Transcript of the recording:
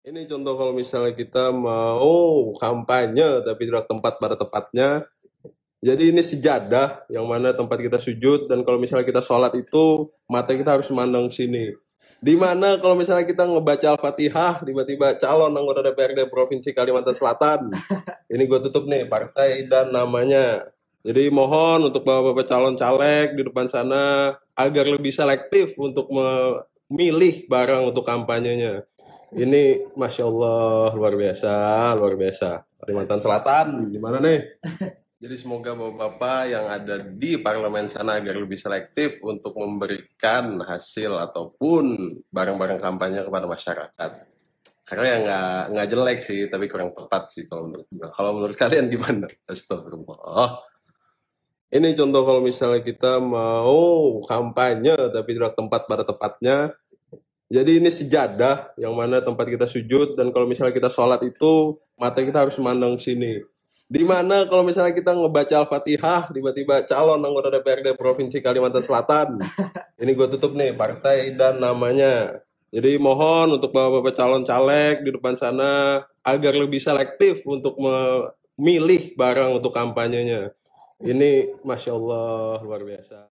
Ini contoh kalau misalnya kita mau kampanye tapi tidak tempat pada tempatnya. Jadi ini sejadah yang mana tempat kita sujud dan kalau misalnya kita sholat itu mata kita harus mandang sini. Di mana kalau misalnya kita ngebaca Al-Fatihah tiba-tiba calon anggota DPRD Provinsi Kalimantan Selatan. Ini gue tutup nih partai dan namanya. Jadi mohon untuk bapak-bapak calon caleg di depan sana agar lebih selektif untuk memilih barang untuk kampanyenya. Ini masya Allah luar biasa, luar biasa. Kalimantan Selatan, gimana nih? Jadi semoga bapak-bapak yang ada di parlemen sana agar lebih selektif untuk memberikan hasil ataupun barang-barang kampanye kepada masyarakat. Karena yang nggak nggak jelek sih, tapi kurang tepat sih kalau menurut Kalau menurut kalian gimana? Astagfirullah. Ini contoh kalau misalnya kita mau kampanye tapi tidak tempat pada tepatnya. Jadi ini sejadah yang mana tempat kita sujud dan kalau misalnya kita sholat itu mata kita harus memandang sini. Di mana kalau misalnya kita ngebaca Al-Fatihah tiba-tiba calon anggota DPRD Provinsi Kalimantan Selatan. Ini gue tutup nih partai dan namanya. Jadi mohon untuk bapak-bapak calon caleg di depan sana agar lebih selektif untuk memilih barang untuk kampanyenya. Ini masya Allah luar biasa.